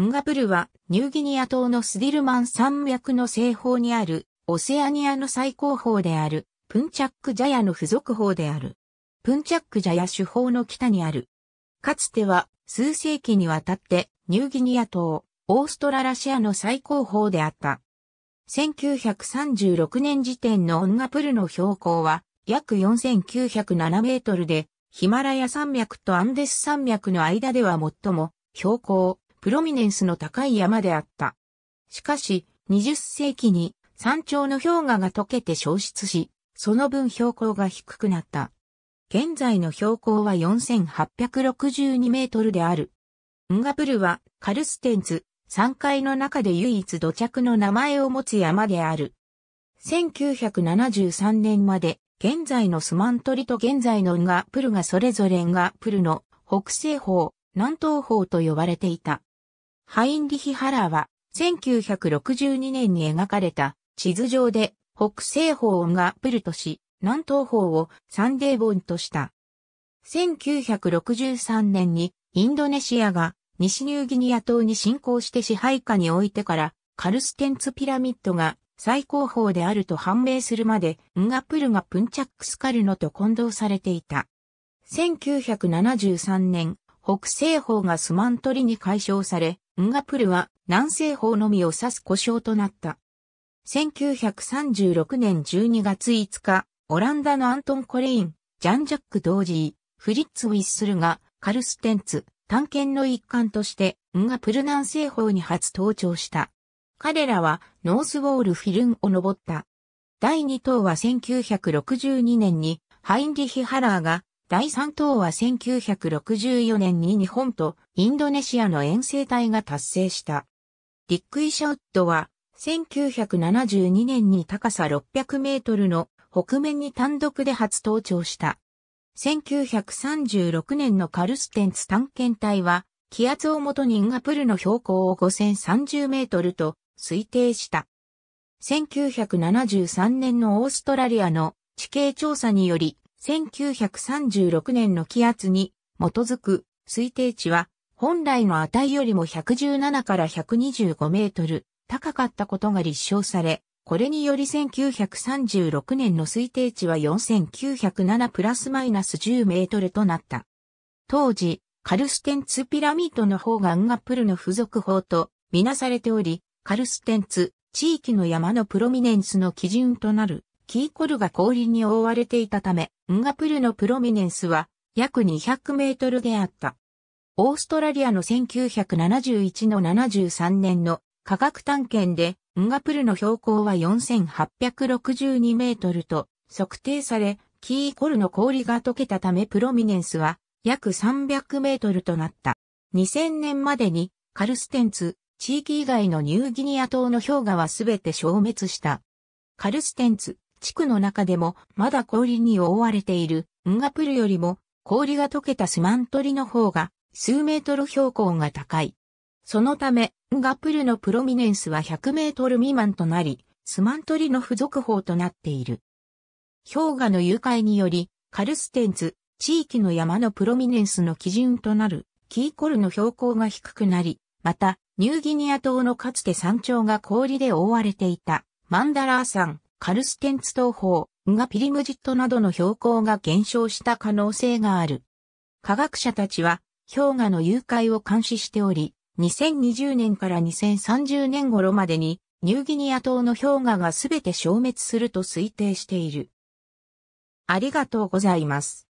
ンガプルはニューギニア島のスディルマン山脈の西方にあるオセアニアの最高峰であるプンチャックジャヤの付属峰である。プンチャックジャヤ主峰の北にある。かつては数世紀にわたってニューギニア島、オーストララシアの最高峰であった。1936年時点のオンガプルの標高は約4907メートルで、ヒマラヤ山脈とアンデス山脈の間では最も標高プロミネンスの高い山であった。しかし、20世紀に山頂の氷河が溶けて消失し、その分標高が低くなった。現在の標高は4862メートルである。ンガプルはカルステンツ山階の中で唯一土着の名前を持つ山である。1973年まで現在のスマントリと現在のンガプルがそれぞれンガプルの北西方、南東方と呼ばれていた。ハインリヒ・ハラーは、1962年に描かれた地図上で北西方がプルトし、南東方をサンデーボンとした。1963年にインドネシアが西ニューギニア島に侵攻して支配下に置いてからカルステンツピラミッドが最高峰であると判明するまでンガプルがプンチャックスカルノと混同されていた。1973年、北西方がスマントリに解消され、ンガプルは南西方のみを指す故障となった。1936年12月5日、オランダのアントン・コレイン、ジャン・ジャック・ドージー、フリッツ・ウィッスルがカルステンツ、探検の一環として、ンガプル南西方に初登頂した。彼らはノースウォール・フィルンを登った。第2等は1962年にハインリヒ・ハラーが第3等は1964年に日本とインドネシアの遠征隊が達成した。ディックイシャウッドは1972年に高さ600メートルの北面に単独で初登頂した。1936年のカルステンツ探検隊は気圧をもとにインガプルの標高を5030メートルと推定した。1973年のオーストラリアの地形調査により1936年の気圧に基づく推定値は本来の値よりも117から125メートル高かったことが立証され、これにより1936年の推定値は4907プラスマイナス10メートルとなった。当時、カルステンツピラミッドの方がンガプルの付属法とみなされており、カルステンツ地域の山のプロミネンスの基準となるキーコルが氷に覆われていたため、ンガプルのプロミネンスは約200メートルであった。オーストラリアの1971の73年の科学探検で、ンガプルの標高は4862メートルと測定され、キーコルの氷が溶けたためプロミネンスは約300メートルとなった。2000年までにカルステンツ、地域以外のニューギニア島の氷河はすべて消滅した。カルステンツ、地区の中でもまだ氷に覆われているンガプルよりも氷が溶けたスマントリの方が数メートル標高が高い。そのため、ンガプルのプロミネンスは100メートル未満となり、スマントリの付属法となっている。氷河の融解により、カルステンツ、地域の山のプロミネンスの基準となる、キーコルの標高が低くなり、また、ニューギニア島のかつて山頂が氷で覆われていた、マンダラー山、カルステンツ東方、がピリムジットなどの標高が減少した可能性がある。科学者たちは氷河の融解を監視しており、2020年から2030年頃までにニューギニア島の氷河がすべて消滅すると推定している。ありがとうございます。